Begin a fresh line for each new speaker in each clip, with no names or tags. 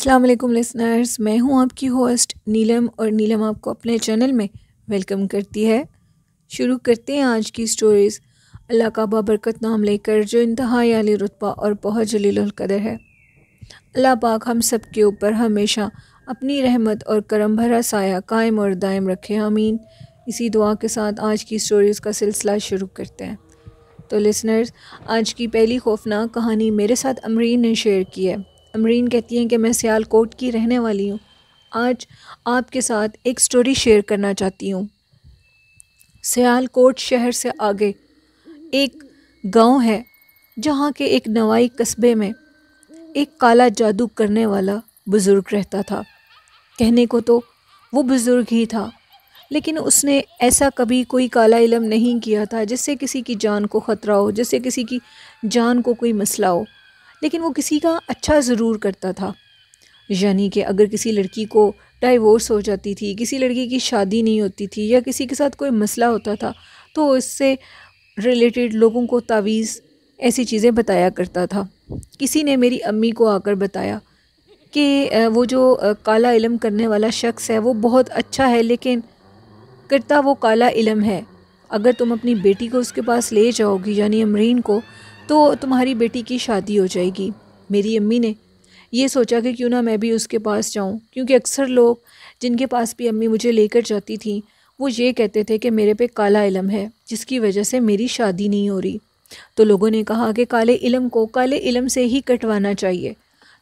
अस्सलाम वालेकुम लिसनर्स मैं हूं आपकी होस्ट नीलम और नीलम आपको अपने चैनल में वेलकम करती है शुरू करते हैं आज की स्टोरीज़ अल्लाह का बाबरकत नाम लेकर जो इंतहाई आली रुतबा और बहुत जलीलकदर है अल्लाह पाक हम सब के ऊपर हमेशा अपनी रहमत और करम भरा साया कायम और दायम रखे आमीन इसी दुआ के साथ आज की स्टोरीज़ का सिलसिला शुरू करते हैं तो लिसनर्स आज की पहली खौफनाक कहानी मेरे साथ अमरीन ने शेयर की है अमरीन कहती हैं कि मैं सियालकोट की रहने वाली हूँ आज आपके साथ एक स्टोरी शेयर करना चाहती हूँ सियालकोट शहर से आगे एक गांव है जहाँ के एक नवाई कस्बे में एक काला जादू करने वाला बुज़ुर्ग रहता था कहने को तो वो बुज़ुर्ग ही था लेकिन उसने ऐसा कभी कोई काला इलम नहीं किया था जिससे किसी की जान को ख़तरा हो जिससे किसी की जान को कोई मसला हो लेकिन वो किसी का अच्छा ज़रूर करता था यानी कि अगर किसी लड़की को डाइवोर्स हो जाती थी किसी लड़की की शादी नहीं होती थी या किसी के साथ कोई मसला होता था तो इससे रिलेटेड लोगों को तावीज़ ऐसी चीज़ें बताया करता था किसी ने मेरी अम्मी को आकर बताया कि वो जो काला इलम करने वाला शख्स है वो बहुत अच्छा है लेकिन करता वो काला इलम है अगर तुम अपनी बेटी को उसके पास ले जाओगी यानी अमरीन को तो तुम्हारी बेटी की शादी हो जाएगी मेरी अम्मी ने ये सोचा कि क्यों ना मैं भी उसके पास जाऊँ क्योंकि अक्सर लोग जिनके पास भी अम्मी मुझे लेकर जाती थी वो ये कहते थे कि मेरे पे काला इलम है जिसकी वजह से मेरी शादी नहीं हो रही तो लोगों ने कहा कि काले इलम को काले इलम से ही कटवाना चाहिए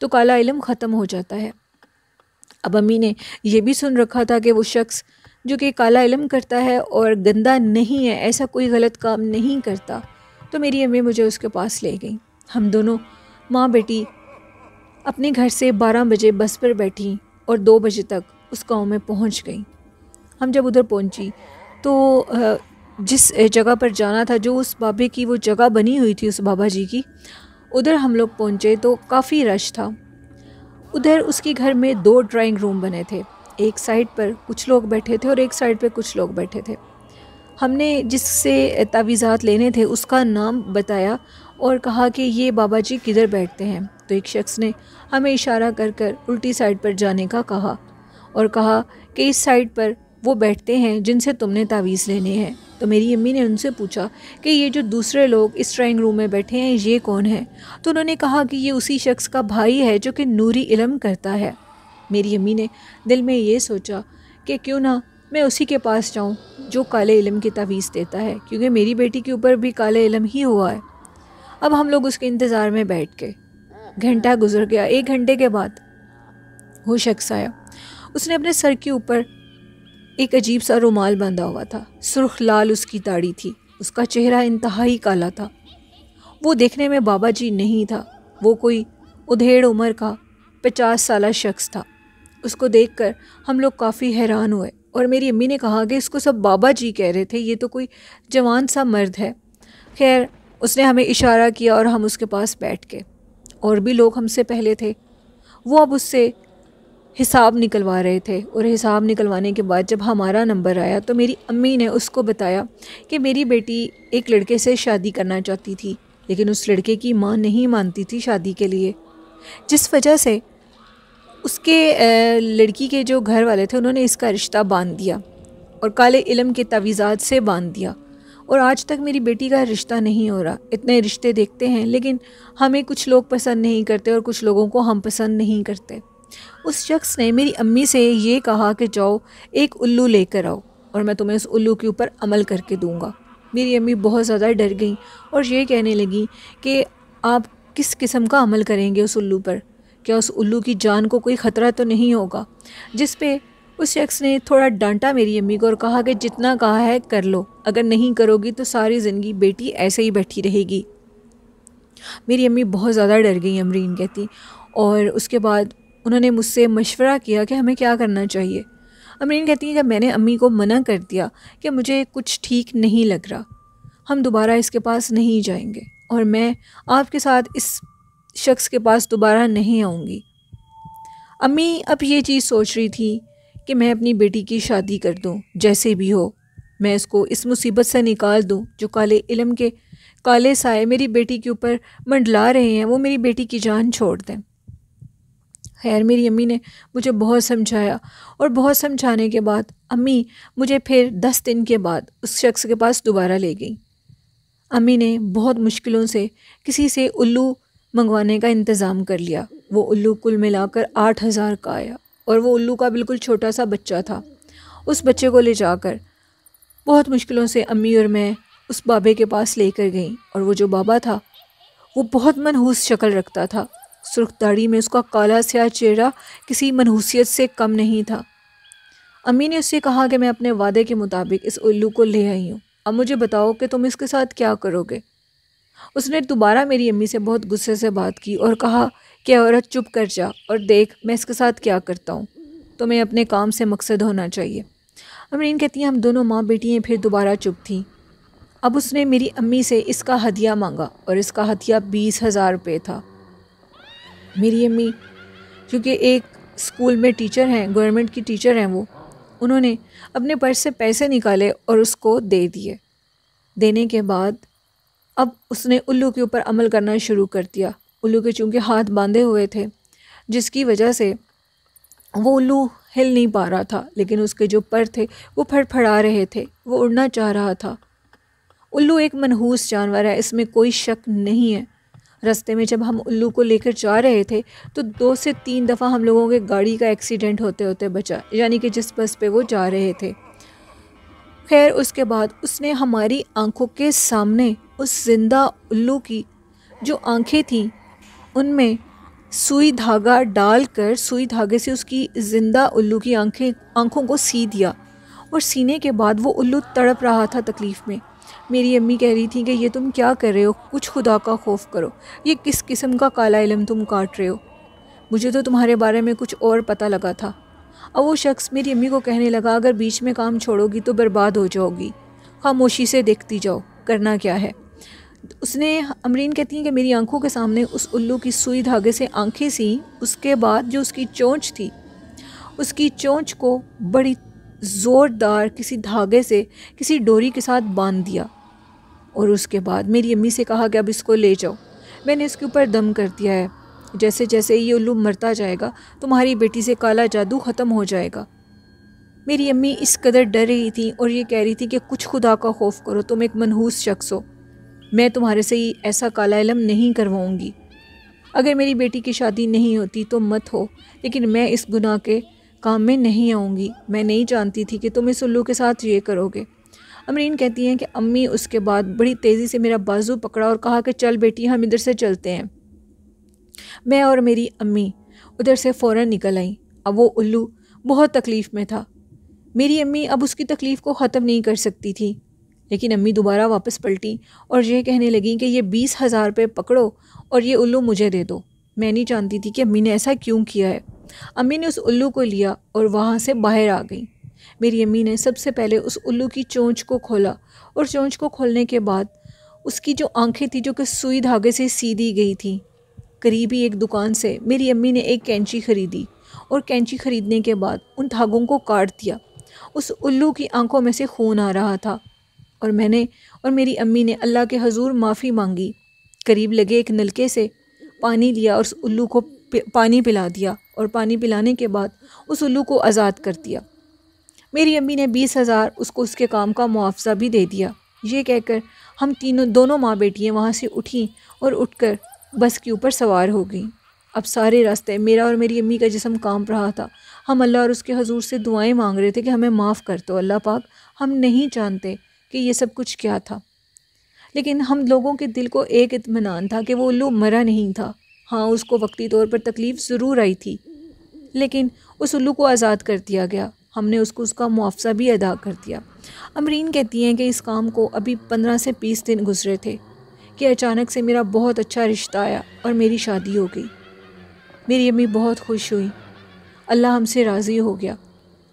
तो काला इलम ख़त्म हो जाता है अब अम्मी ने यह भी सुन रखा था कि वो शख्स जो कि काला इलम करता है और गंदा नहीं है ऐसा कोई गलत काम नहीं करता तो मेरी अम्मी मुझे उसके पास ले गई हम दोनों माँ बेटी अपने घर से 12 बजे बस पर बैठी और 2 बजे तक उस गांव में पहुंच गई हम जब उधर पहुंची तो जिस जगह पर जाना था जो उस बाबे की वो जगह बनी हुई थी उस बाबा जी की उधर हम लोग पहुंचे तो काफ़ी रश था उधर उसके घर में दो ड्राइंग रूम बने थे एक साइड पर कुछ लोग बैठे थे और एक साइड पर कुछ लोग बैठे थे हमने जिससे तावीज़ात लेने थे उसका नाम बताया और कहा कि ये बाबा जी किधर बैठते हैं तो एक शख्स ने हमें इशारा कर कर उल्टी साइड पर जाने का कहा और कहा कि इस साइड पर वो बैठते हैं जिनसे तुमने तावीज़ लेने हैं तो मेरी अम्मी ने उनसे पूछा कि ये जो दूसरे लोग इस ड्राइंग रूम में बैठे हैं ये कौन है तो उन्होंने कहा कि ये उसी शख्स का भाई है जो कि नूरी इलम करता है मेरी अम्मी ने दिल में ये सोचा कि क्यों ना मैं उसी के पास जाऊँ जो काले इलम की तवीज़ देता है क्योंकि मेरी बेटी के ऊपर भी काले इलम ही हुआ है अब हम लोग उसके इंतज़ार में बैठ के घंटा गुजर गया एक घंटे के बाद वो शख्स आया उसने अपने सर के ऊपर एक अजीब सा रुमाल बांधा हुआ था सुर्ख लाल उसकी ताड़ी थी उसका चेहरा इंतहाई काला था वो देखने में बाबा जी नहीं था वो कोई उधेड़ उम्र का पचास साल शख्स था उसको देखकर हम लोग काफ़ी हैरान हुए और मेरी अम्मी ने कहा कि इसको सब बाबा जी कह रहे थे ये तो कोई जवान सा मर्द है खैर उसने हमें इशारा किया और हम उसके पास बैठ के और भी लोग हमसे पहले थे वो अब उससे हिसाब निकलवा रहे थे और हिसाब निकलवाने के बाद जब हमारा नंबर आया तो मेरी अम्मी ने उसको बताया कि मेरी बेटी एक लड़के से शादी करना चाहती थी लेकिन उस लड़के की माँ नहीं मानती थी शादी के लिए जिस वजह से उसके लड़की के जो घर वाले थे उन्होंने इसका रिश्ता बांध दिया और काले इलम के तवीज़ात से बांध दिया और आज तक मेरी बेटी का रिश्ता नहीं हो रहा इतने रिश्ते देखते हैं लेकिन हमें कुछ लोग पसंद नहीं करते और कुछ लोगों को हम पसंद नहीं करते उस शख्स ने मेरी अम्मी से ये कहा कि जाओ एक उल्लू लेकर आओ और मैं तुम्हें उस उल्लू के ऊपर अमल करके दूँगा मेरी अम्मी बहुत ज़्यादा डर गई और ये कहने लगी कि आप किस किस्म का अमल करेंगे उस उल्लू पर क्या उस उल्लू की जान को कोई ख़तरा तो नहीं होगा जिस पे उस शख्स ने थोड़ा डांटा मेरी अम्मी को और कहा कि जितना कहा है कर लो अगर नहीं करोगी तो सारी ज़िंदगी बेटी ऐसे ही बैठी रहेगी मेरी अम्मी बहुत ज़्यादा डर गई अमरीन कहती और उसके बाद उन्होंने मुझसे मशवरा किया कि हमें क्या करना चाहिए अमरीन कहती हैं जब मैंने अम्मी को मना कर दिया कि मुझे कुछ ठीक नहीं लग रहा हम दोबारा इसके पास नहीं जाएंगे और मैं आपके साथ इस शख्स के पास दोबारा नहीं आऊँगी अम्मी अब ये चीज़ सोच रही थी कि मैं अपनी बेटी की शादी कर दूँ जैसे भी हो मैं इसको इस मुसीबत से निकाल दूँ जो काले इलम के काले साए मेरी बेटी के ऊपर मंडला रहे हैं वो मेरी बेटी की जान छोड़ दें खैर मेरी अम्मी ने मुझे बहुत समझाया और बहुत समझाने के बाद अम्मी मुझे फिर दस दिन के बाद उस शख्स के पास दोबारा ले गई अम्मी ने बहुत मुश्किलों से किसी से उल्लू मंगवाने का इंतज़ाम कर लिया वो उल्लू कुल मिलाकर आठ हज़ार का आया और वो उल्लू का बिल्कुल छोटा सा बच्चा था उस बच्चे को ले जाकर बहुत मुश्किलों से अम्मी और मैं उस बाबे के पास लेकर गई और वो जो बाबा था वो बहुत मनहूस शक्ल रखता था सुर्ख दाढ़ी में उसका काला स्याह चेहरा किसी मनहूसियत से कम नहीं था अम्मी ने उससे कहा कि मैं अपने वादे के मुताबिक इस उल्लू को ले आई हूँ अब मुझे बताओ कि तुम इसके साथ क्या करोगे उसने दोबारा मेरी अम्मी से बहुत गुस्से से बात की और कहा कि औरत चुप कर जा और देख मैं इसके साथ क्या करता हूँ तुम्हें तो अपने काम से मकसद होना चाहिए अमरीन कहती हैं हम दोनों माँ बेटियाँ फिर दोबारा चुप थीं अब उसने मेरी अम्मी से इसका हदिया मांगा और इसका हदिया बीस हज़ार रुपये था मेरी अम्मी क्योंकि एक स्कूल में टीचर हैं गवर्नमेंट की टीचर हैं वो उन्होंने अपने पर्स से पैसे निकाले और उसको दे दिए देने के बाद अब उसने उल्लू के ऊपर अमल करना शुरू कर दिया उल्लू के चूँकि हाथ बांधे हुए थे जिसकी वजह से वो उल्लू हिल नहीं पा रहा था लेकिन उसके जो पर थे वो फड़फड़ा रहे थे वो उड़ना चाह रहा था उल्लू एक मनहूस जानवर है इसमें कोई शक नहीं है रास्ते में जब हम उल्लू को लेकर जा रहे थे तो दो से तीन दफ़ा हम लोगों के गाड़ी का एक्सीडेंट होते होते बचा यानी कि जिस बस पे वो जा रहे थे खैर उसके बाद उसने हमारी आंखों के सामने उस जिंदा उल्लू की जो आंखें थीं उनमें सुई धागा डालकर सुई धागे से उसकी ज़िंदा उल्लू की आंखें आंखों को सी दिया और सीने के बाद वो उल्लू तड़प रहा था तकलीफ़ में मेरी अम्मी कह रही थी कि ये तुम क्या कर रहे हो कुछ खुदा का खौफ करो ये किस किस्म का काला इलम तुम काट रहे हो मुझे तो तुम्हारे बारे में कुछ और पता लगा था अब वो शख्स मेरी अम्मी को कहने लगा अगर बीच में काम छोड़ोगी तो बर्बाद हो जाओगी खामोशी से देखती जाओ करना क्या है उसने अमरीन कहती हैं कि मेरी आंखों के सामने उस उल्लू की सुई धागे से आंखें सी उसके बाद जो उसकी चोंच थी उसकी चोंच को बड़ी ज़ोरदार किसी धागे से किसी डोरी के साथ बांध दिया और उसके बाद मेरी अम्मी से कहा कि अब इसको ले जाओ मैंने इसके ऊपर दम कर दिया है जैसे जैसे ये उल्लू मरता जाएगा तुम्हारी बेटी से काला जादू ख़त्म हो जाएगा मेरी अम्मी इस कदर डर रही थी और ये कह रही थी कि कुछ खुदा का खौफ करो तुम एक मनहूस शख्स हो मैं तुम्हारे से ही ऐसा काला इलम नहीं करवाऊंगी अगर मेरी बेटी की शादी नहीं होती तो मत हो लेकिन मैं इस गुनाह के काम में नहीं आऊँगी मैं नहीं जानती थी कि तुम इस उल्लू के साथ ये करोगे अमरीन कहती हैं कि अम्मी उसके बाद बड़ी तेज़ी से मेरा बाजू पकड़ा और कहा कि चल बेटी हम इधर से चलते हैं मैं और मेरी अम्मी उधर से फ़ौर निकल आई अब वो उल्लू बहुत तकलीफ़ में था मेरी अम्मी अब उसकी तकलीफ़ को ख़त्म नहीं कर सकती थी लेकिन अम्मी दोबारा वापस पलटी और ये कहने लगी कि ये बीस हज़ार रुपये पकड़ो और ये उल्लू मुझे दे दो मैं नहीं जानती थी कि अम्मी ने ऐसा क्यों किया है अम्मी ने उस उल्लू को लिया और वहाँ से बाहर आ गई मेरी अम्मी ने सबसे पहले उस उल्लू की चोंच को खोला और चोंच को खोलने के बाद उसकी जो आंखें थी जो कि सुई धागे से सीधी गई थी करीबी एक दुकान से मेरी अम्मी ने एक कैंची खरीदी और कैंची खरीदने के बाद उन धागों को काट दिया उस उल्लू की आंखों में से खून आ रहा था और मैंने और मेरी अम्मी ने अल्लाह के हजूर माफ़ी मांगी करीब लगे एक नलके से पानी लिया और उस उल्लू को पानी पिला दिया और पानी पिलाने के बाद उस उल्लू को आज़ाद कर दिया मेरी अम्मी ने बीस हज़ार उसको उसके काम का मुआवजा भी दे दिया ये कहकर हम तीनों दोनों माँ बेटियाँ वहाँ से उठीं और उठकर बस के ऊपर सवार हो गई अब सारे रास्ते मेरा और मेरी अम्मी का जिसम कांप रहा था हम अल्लाह और उसके हजूर से दुआएं मांग रहे थे कि हमें माफ़ कर दो अल्लाह पाक हम नहीं जानते कि ये सब कुछ क्या था लेकिन हम लोगों के दिल को एक इतमान था कि वो उल्लू मरा नहीं था हाँ उसको वक्ती तौर पर तकलीफ़ ज़रूर आई थी लेकिन उस उल्लू को आज़ाद कर दिया गया हमने उसको उसका मुआवजा भी अदा कर दिया अमरीन कहती हैं कि इस काम को अभी पंद्रह से बीस दिन गुजरे थे कि अचानक से मेरा बहुत अच्छा रिश्ता आया और मेरी शादी हो गई मेरी अम्मी बहुत खुश हुई अल्लाह हमसे राज़ी हो गया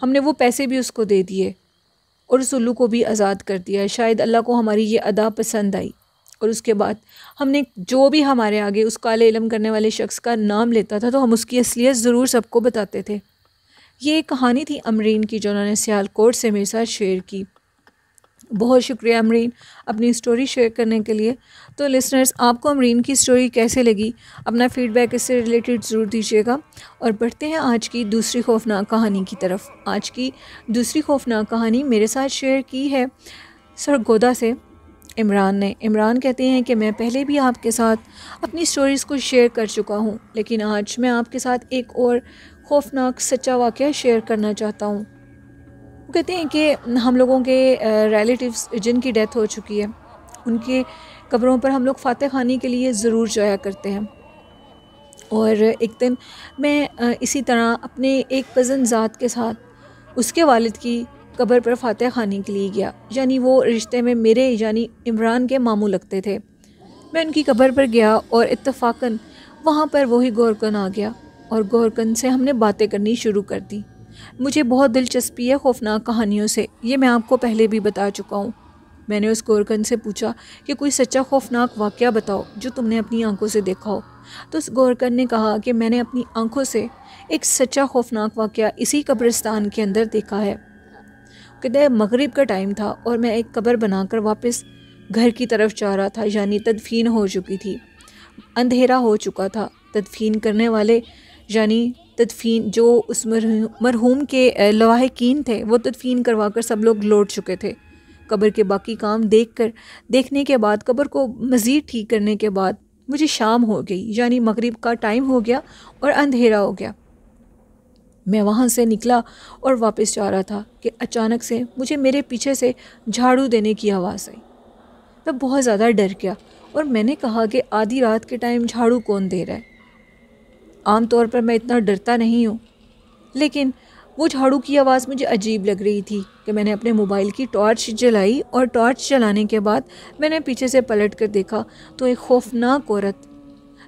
हमने वो पैसे भी उसको दे दिए और उस उल्लू को भी आज़ाद कर दिया शायद अल्लाह को हमारी ये अदा पसंद आई और उसके बाद हमने जो भी हमारे आगे उस काले इलम करने वाले शख्स का नाम लेता था तो हम उसकी असलियत ज़रूर सबको बताते थे ये एक कहानी थी अमरीन की जो उन्होंने सियालकोट से मेरे साथ शेयर की बहुत शुक्रिया अमरीन अपनी स्टोरी शेयर करने के लिए तो लिसनर्स आपको अमरीन की स्टोरी कैसे लगी अपना फीडबैक इससे रिलेटेड ज़रूर दीजिएगा और बढ़ते हैं आज की दूसरी खौफनाक कहानी की तरफ आज की दूसरी खौफनाक कहानी मेरे साथ शेयर की है सरगोदा से इमरान ने इमरान कहते हैं कि मैं पहले भी आपके साथ अपनी स्टोरीज़ को शेयर कर चुका हूँ लेकिन आज मैं आपके साथ एक और खौफनाक सच्चा वाक़ शेयर करना चाहता हूँ वो कहते हैं कि हम लोगों के रिलेटिव्स जिनकी डेथ हो चुकी है उनके कब्रों पर हम लोग फातह खानी के लिए ज़रूर जाया करते हैं और एक दिन मैं इसी तरह अपने एक कज़न ज़ात के साथ उसके वालिद की कब्र पर फातह खानी के लिए गया यानी वो रिश्ते में मेरे यानी इमरान के मामू लगते थे मैं उनकी कब्र पर गया और इतफाक़न वहाँ पर वही गौरकन आ गया और गौरकन से हमने बातें करनी शुरू कर दी मुझे बहुत दिलचस्पी है खौफनाक कहानियों से ये मैं आपको पहले भी बता चुका हूँ मैंने उस गोरकन से पूछा कि कोई सच्चा खौफनाक वाक्य बताओ जो तुमने अपनी आंखों से देखा हो तो उस गोरकन ने कहा कि मैंने अपनी आंखों से एक सच्चा खौफनाक वाक्य इसी कब्रिस्तान के अंदर देखा है कहते मगरिब का टाइम था और मैं एक कब्र बनाकर वापस घर की तरफ जा रहा था यानी तदफीन हो चुकी थी अंधेरा हो चुका था तदफीन करने वाले यानी तदफीन जो उस मरहूम के लवाहकिन थे वो तदफीन करवा कर सब लोग लौट चुके थे कब्र के बाकी काम देख कर देखने के बाद कब्र को मज़ीद ठीक करने के बाद मुझे शाम हो गई यानी मगरिब का टाइम हो गया और अंधेरा हो गया मैं वहाँ से निकला और वापस जा रहा था कि अचानक से मुझे मेरे पीछे से झाड़ू देने की आवाज़ आई मैं बहुत ज़्यादा डर गया और मैंने कहा कि आधी रात के टाइम झाड़ू कौन दे रहा है आमतौर पर मैं इतना डरता नहीं हूँ लेकिन वो झाड़ू की आवाज़ मुझे अजीब लग रही थी कि मैंने अपने मोबाइल की टॉर्च जलाई और टॉर्च जलाने के बाद मैंने पीछे से पलट कर देखा तो एक खौफनाक औरत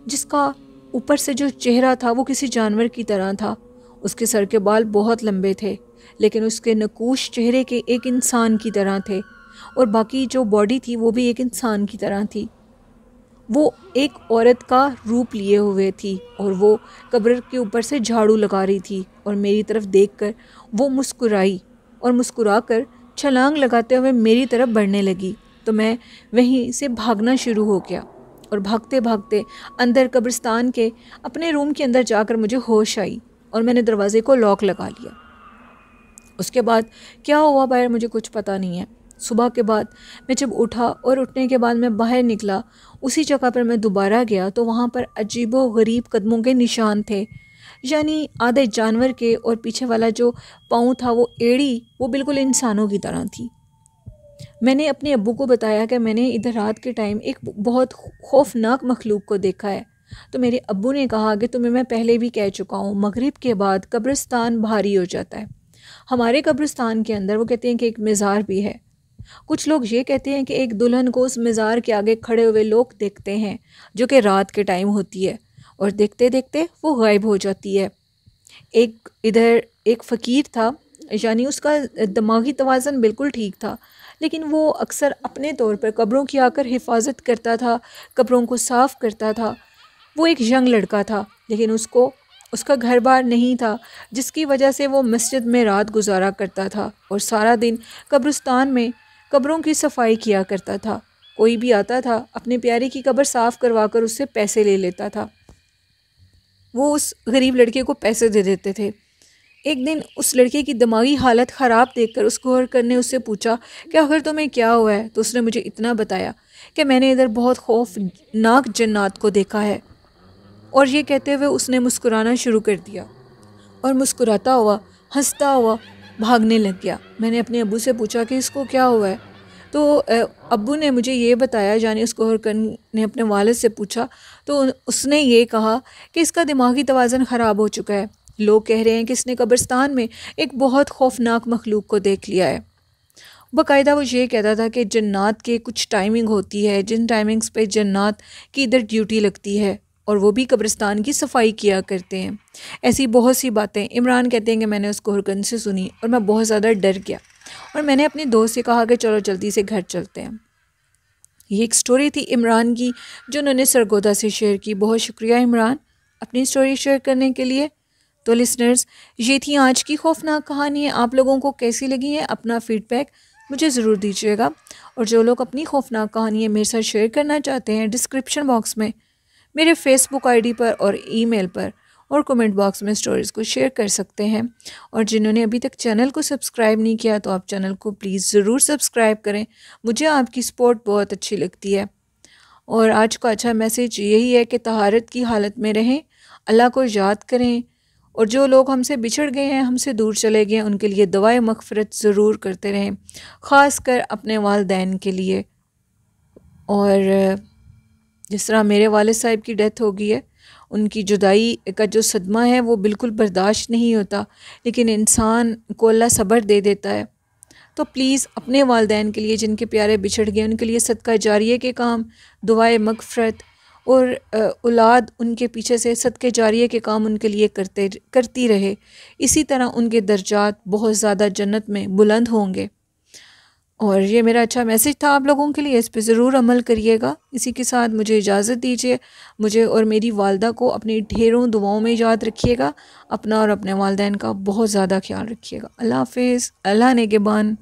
जिसका ऊपर से जो चेहरा था वो किसी जानवर की तरह था उसके सर के बाल बहुत लंबे थे लेकिन उसके नकूश चेहरे के एक इंसान की तरह थे और बाकी जो बॉडी थी वो भी एक इंसान की तरह थी वो एक औरत का रूप लिए हुए थी और वो कब्र के ऊपर से झाड़ू लगा रही थी और मेरी तरफ़ देख कर वो मुस्कुराई और कर छलांग लगाते हुए मेरी तरफ बढ़ने लगी तो मैं वहीं से भागना शुरू हो गया और भागते भागते अंदर कब्रिस्तान के अपने रूम के अंदर जाकर मुझे होश आई और मैंने दरवाज़े को लॉक लगा लिया उसके बाद क्या हुआ बाहर मुझे कुछ पता नहीं है सुबह के बाद मैं जब उठा और उठने के बाद मैं बाहर निकला उसी जगह पर मैं दोबारा गया तो वहाँ पर अजीबो गरीब कदमों के निशान थे यानी आधे जानवर के और पीछे वाला जो पाँव था वो एड़ी वो बिल्कुल इंसानों की तरह थी मैंने अपने अबू को बताया कि मैंने इधर रात के टाइम एक बहुत खौफनाक मखलूक को देखा है तो मेरे अबू ने कहा कि तुम्हें मैं पहले भी कह चुका हूँ मगरिब के बाद कब्रिस्तान भारी हो जाता है हमारे कब्रिस्तान के अंदर वो कहते हैं कि एक मज़ार भी है कुछ लोग ये कहते हैं कि एक दुल्हन को उस मज़ार के आगे खड़े हुए लोग देखते हैं जो कि रात के टाइम होती है और देखते देखते वो गायब हो जाती है एक इधर एक फ़कीर था यानी उसका दिमागी तोज़न बिल्कुल ठीक था लेकिन वो अक्सर अपने तौर पर कब्रों की आकर हिफाजत करता था कब्रों को साफ़ करता था वो एक यंग लड़का था लेकिन उसको उसका घर बार नहीं था जिसकी वजह से वो मस्जिद में रात गुजारा करता था और सारा दिन कब्रिस्तान में कब्रों की सफाई किया करता था कोई भी आता था अपने प्यारे की कब्र साफ़ करवा कर उससे पैसे ले लेता था वो उस गरीब लड़के को पैसे दे देते थे एक दिन उस लड़के की दिमागी हालत ख़राब देखकर उस गौरकर ने उससे पूछा कि आखिर तुम्हें क्या हुआ है तो उसने मुझे इतना बताया कि मैंने इधर बहुत खौफनाक जन्नात को देखा है और ये कहते हुए उसने मुस्कुराना शुरू कर दिया और मुस्कुराता हुआ हंसता हुआ भागने लग गया मैंने अपने अबू से पूछा कि इसको क्या हुआ है तो अबू ने मुझे ये बताया यानी उसको हरकन ने अपने वालद से पूछा तो उसने ये कहा कि इसका दिमागी तोज़न ख़राब हो चुका है लोग कह रहे हैं कि इसने कब्रस्तान में एक बहुत खौफनाक मखलूक को देख लिया है बाकायदा वो ये कहता था कि जन्नात के कुछ टाइमिंग होती है जिन टाइमिंग्स पे जन्नात की इधर ड्यूटी लगती है और वो भी कब्रिस्तान की सफाई किया करते हैं ऐसी बहुत सी बातें इमरान कहते हैं कि मैंने उसको हरकन से सुनी और मैं बहुत ज़्यादा डर गया और मैंने अपने दोस्त से कहा कि चलो जल्दी से घर चलते हैं ये एक स्टोरी थी इमरान की जो उन्होंने सरगोदा से शेयर की बहुत शुक्रिया इमरान अपनी स्टोरी शेयर करने के लिए तो लिसनर्स ये थी आज की खौफनाक कहानी आप लोगों को कैसी लगी है अपना फीडबैक मुझे ज़रूर दीजिएगा और जो लोग अपनी खौफनाक कहानियाँ मेरे साथ शेयर करना चाहते हैं डिस्क्रिप्शन बॉक्स में मेरे फेसबुक आईडी पर और ईमेल पर और कमेंट बॉक्स में स्टोरीज़ को शेयर कर सकते हैं और जिन्होंने अभी तक चैनल को सब्सक्राइब नहीं किया तो आप चैनल को प्लीज़ ज़रूर सब्सक्राइब करें मुझे आपकी सपोर्ट बहुत अच्छी लगती है और आज का अच्छा मैसेज यही है कि तहारत की हालत में रहें अल्लाह को याद करें और जो लोग हमसे बिछड़ गए हैं हमसे दूर चले गए हैं उनके लिए दवाए मफफरत ज़रूर करते रहें ख़ास कर अपने वालदेन के लिए और जिस तरह मेरे वाल साहब की डेथ हो गई है उनकी जुदाई का जो सदमा है वो बिल्कुल बर्दाश्त नहीं होता लेकिन इंसान को अल्लाह सब्र दे देता है तो प्लीज़ अपने वालदेन के लिए जिनके प्यारे बिछड़ गए उनके लिए सदका जारिए के काम दुआए मगफरत और औलाद उनके पीछे से सदके जारिए के काम उनके लिए करते करती रहे इसी तरह उनके दर्जात बहुत ज़्यादा जन्नत में बुलंद होंगे और ये मेरा अच्छा मैसेज था आप लोगों के लिए इस पर ज़रूर अमल करिएगा इसी के साथ मुझे इजाज़त दीजिए मुझे और मेरी वालदा को अपनी ढेरों दुआओं में याद रखिएगा अपना और अपने वालदेन का बहुत ज़्यादा ख्याल रखिएगा अल्लाह हाफिज़ अल्लाह नेगेबान